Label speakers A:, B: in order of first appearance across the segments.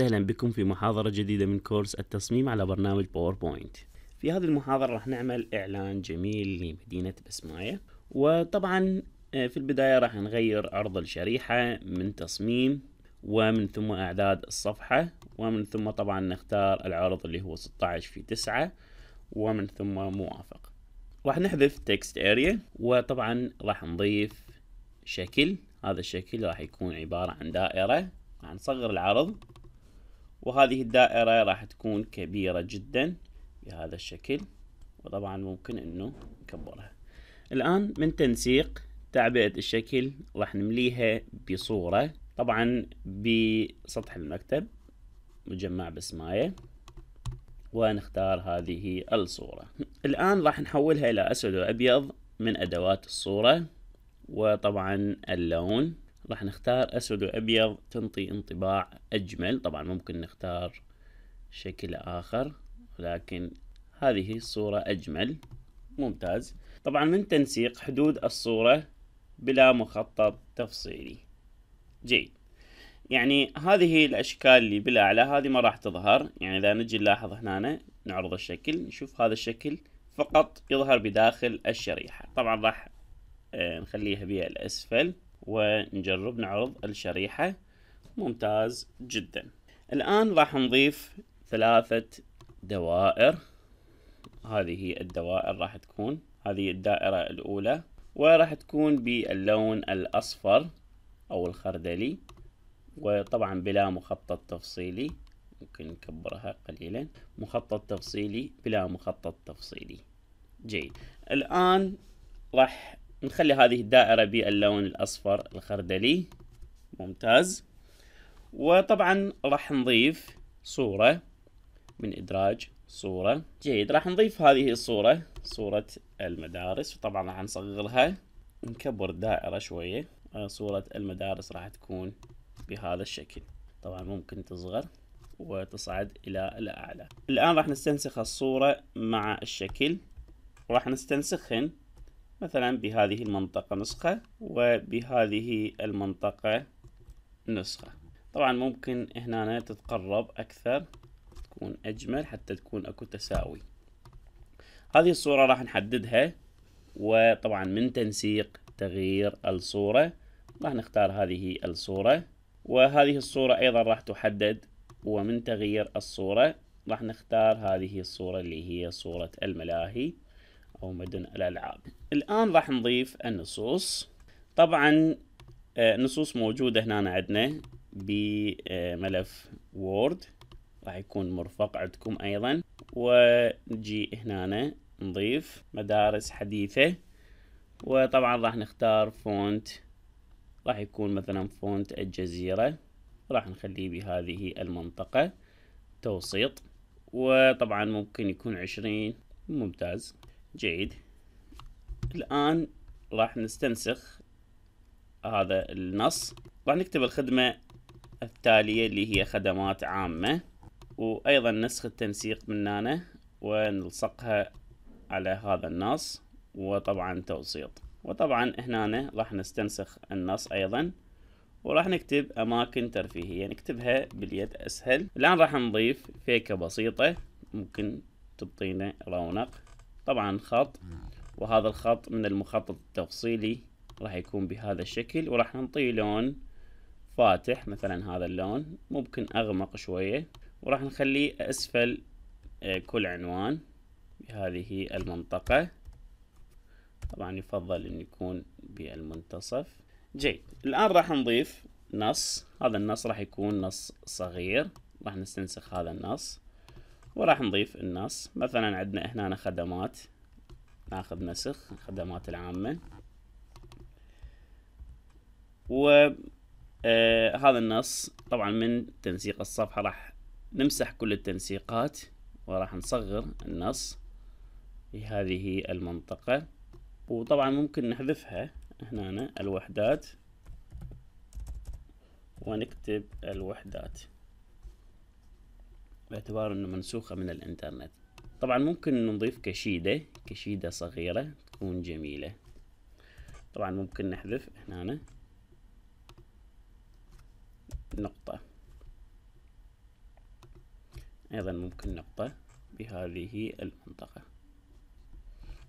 A: وسهلا بكم في محاضرة جديدة من كورس التصميم على برنامج باوربوينت في هذه المحاضرة راح نعمل إعلان جميل لمدينة بسماية وطبعا آه، في البداية راح نغير عرض الشريحة من تصميم ومن ثم أعداد الصفحة ومن ثم طبعا نختار العرض اللي هو 16 في 9 ومن ثم موافق راح نحذف تكست اريا وطبعا راح نضيف شكل هذا الشكل راح يكون عبارة عن دائرة راح نصغر العرض وهذه الدائرة راح تكون كبيرة جدا بهذا الشكل وطبعا ممكن انه نكبرها الان من تنسيق تعبئة الشكل راح نمليها بصورة طبعا بسطح المكتب مجمع بسماية ونختار هذه الصورة الآن راح نحولها إلى أسود وأبيض من أدوات الصورة وطبعا اللون راح نختار أسود وأبيض تنطي انطباع أجمل طبعا ممكن نختار شكل آخر لكن هذه الصورة أجمل ممتاز طبعا من تنسيق حدود الصورة بلا مخطط تفصيلي جيد يعني هذه الأشكال اللي بالأعلى هذه ما راح تظهر يعني إذا نجي نلاحظ هنا نعرض الشكل نشوف هذا الشكل فقط يظهر بداخل الشريحة طبعا راح آه، نخليها بها الأسفل ونجرب نعرض الشريحة ممتاز جدا الآن راح نضيف ثلاثة دوائر هذه هي الدوائر راح تكون هذه الدائرة الأولى وراح تكون باللون الأصفر أو الخردلي وطبعا بلا مخطط تفصيلي ممكن نكبرها قليلا مخطط تفصيلي بلا مخطط تفصيلي جيد الآن راح نخلي هذه الدائرة باللون الأصفر الخردلي ممتاز وطبعا راح نضيف صورة من إدراج صورة جيد راح نضيف هذه الصورة صورة المدارس وطبعا راح نصغرها نكبر الدائرة شوية آه، صورة المدارس راح تكون بهذا الشكل طبعا ممكن تصغر وتصعد إلى الأعلى الآن راح نستنسخ الصورة مع الشكل وراح نستنسخهن مثلا بهذه المنطقة نسخة وبهذه المنطقة نسخة طبعا ممكن هنا تتقرب أكثر تكون أجمل حتى تكون أكو تساوي هذه الصورة راح نحددها وطبعا من تنسيق تغيير الصورة راح نختار هذه الصورة وهذه الصورة أيضا راح تحدد ومن تغيير الصورة راح نختار هذه الصورة اللي هي صورة الملاهي مدن الألعاب الآن راح نضيف النصوص طبعا النصوص آه، موجودة هنا عندنا بملف آه، وورد راح يكون مرفق عندكم أيضا ونجي هنا نضيف مدارس حديثة وطبعا راح نختار فونت راح يكون مثلا فونت الجزيرة راح نخليه بهذه المنطقة توسيط وطبعا ممكن يكون عشرين ممتاز جيد الآن راح نستنسخ هذا النص راح نكتب الخدمة التالية اللي هي خدمات عامة وأيضا نسخ التنسيق من هنا ونلصقها على هذا النص وطبعا توسيط وطبعا هنا راح نستنسخ النص أيضا وراح نكتب أماكن ترفيهية يعني نكتبها باليد أسهل الآن راح نضيف فيكة بسيطة ممكن تعطينا رونق طبعا خط وهذا الخط من المخطط التفصيلي راح يكون بهذا الشكل وراح نعطيه لون فاتح مثلا هذا اللون ممكن اغمق شوية وراح نخليه اسفل آه، كل عنوان بهذه المنطقة طبعا يفضل ان يكون بالمنتصف جيد الان راح نضيف نص هذا النص راح يكون نص صغير راح نستنسخ هذا النص وراح نضيف النص مثلا عندنا هنا خدمات ناخذ نسخ الخدمات العامة و آه هذا النص طبعا من تنسيق الصفحة راح نمسح كل التنسيقات وراح نصغر النص لهذه المنطقة وطبعا ممكن نحذفها هنا الوحدات ونكتب الوحدات باعتبار انه منسوخة من الانترنت طبعا ممكن نضيف كشيدة كشيدة صغيرة تكون جميلة طبعا ممكن نحذف هنا نقطة ايضا ممكن نقطة بهذه المنطقة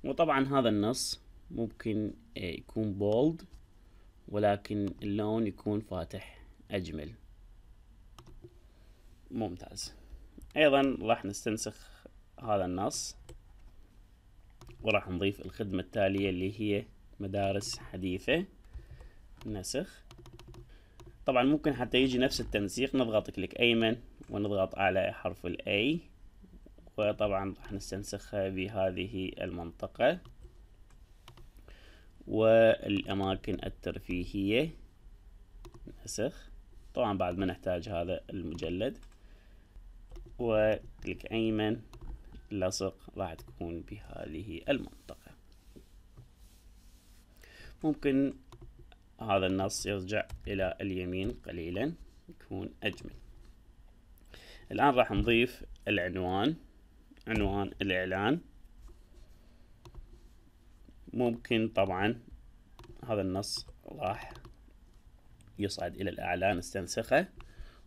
A: وطبعا هذا النص ممكن آه، يكون بولد ولكن اللون يكون فاتح أجمل ممتاز أيضا راح نستنسخ هذا النص وراح نضيف الخدمة التالية اللي هي مدارس حديثة نسخ طبعا ممكن حتى يجي نفس التنسيق نضغط كليك أيمن ونضغط على حرف الأي وطبعا راح نستنسخها بهذه المنطقة والأماكن الترفيهية نسخ طبعا بعد ما نحتاج هذا المجلد وكليك أيمن لصق راح تكون بهذه المنطقة ممكن هذا النص يرجع إلى اليمين قليلا يكون أجمل الآن راح نضيف العنوان عنوان الإعلان ممكن طبعا هذا النص راح يصعد إلى الأعلى نستنسخه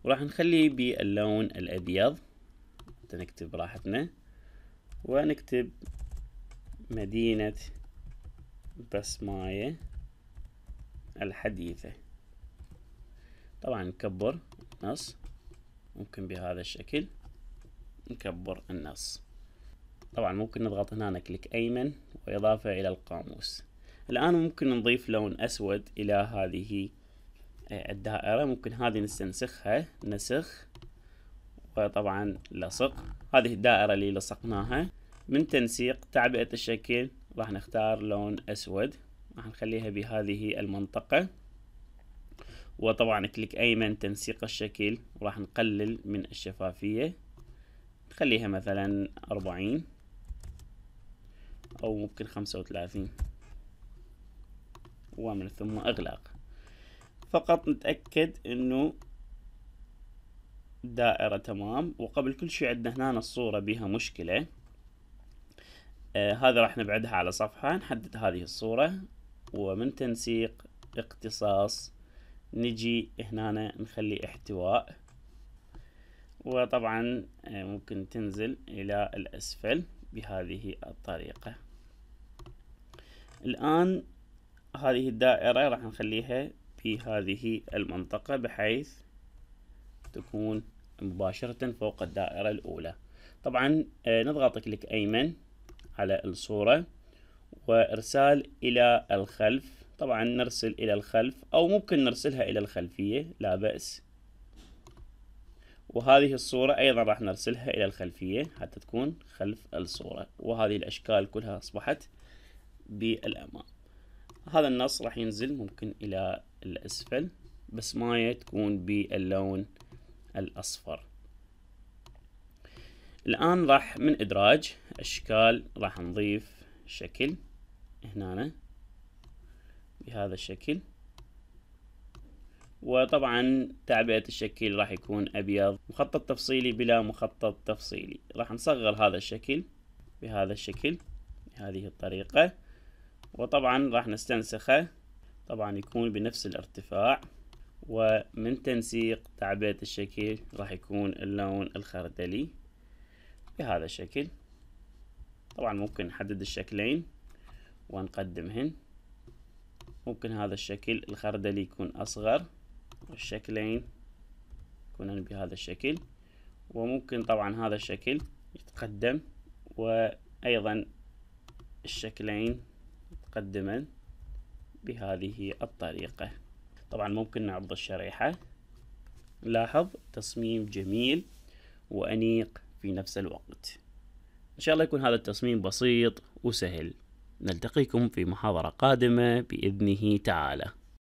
A: وراح نخليه باللون الأبيض نكتب براحتنا ونكتب مدينة بسماية الحديثة طبعا نكبر النص ممكن بهذا الشكل نكبر النص طبعا ممكن نضغط هنا كليك أيمن وإضافة إلى القاموس الآن ممكن نضيف لون أسود إلى هذه آه، الدائرة ممكن هذه نستنسخها نسخ طبعا لصق هذه الدائرة اللي لصقناها من تنسيق تعبئة الشكل راح نختار لون أسود راح نخليها بهذه المنطقة وطبعا كليك أيمن تنسيق الشكل وراح نقلل من الشفافية نخليها مثلا أربعين أو ممكن خمسة وثلاثين ومن ثم إغلاق فقط نتأكد أنه دائرة تمام وقبل كل شيء عندنا هنا الصورة بها مشكلة آه هذا راح نبعدها على صفحة نحدد هذه الصورة ومن تنسيق اقتصاص نجي هنا نخلي احتواء وطبعا آه، ممكن تنزل إلى الأسفل بهذه الطريقة الآن هذه الدائرة راح نخليها في هذه المنطقة بحيث تكون مباشرة فوق الدائرة الأولى طبعا آه، نضغط كليك أيمن على الصورة وإرسال إلى الخلف طبعا نرسل إلى الخلف أو ممكن نرسلها إلى الخلفية لا بأس وهذه الصورة أيضا راح نرسلها إلى الخلفية حتى تكون خلف الصورة وهذه الأشكال كلها أصبحت بالأمام هذا النص راح ينزل ممكن إلى الأسفل بس ما تكون باللون الأصفر الآن راح من إدراج أشكال راح نضيف شكل هنا بهذا الشكل وطبعا تعبئة الشكل راح يكون أبيض مخطط تفصيلي بلا مخطط تفصيلي راح نصغر هذا الشكل بهذا الشكل بهذه الطريقة وطبعا راح نستنسخه طبعا يكون بنفس الارتفاع ومن تنسيق تعبئة الشكل راح يكون اللون الخردلي بهذا الشكل طبعا ممكن نحدد الشكلين ونقدمهن ممكن هذا الشكل الخردلي يكون أصغر والشكلين يكونن بهذا الشكل وممكن طبعا هذا الشكل يتقدم وأيضا الشكلين يتقدمن بهذه الطريقة طبعا ممكن نعرض الشريحة نلاحظ تصميم جميل وأنيق في نفس الوقت إن شاء الله يكون هذا التصميم بسيط وسهل نلتقيكم في محاضرة قادمة بإذنه تعالى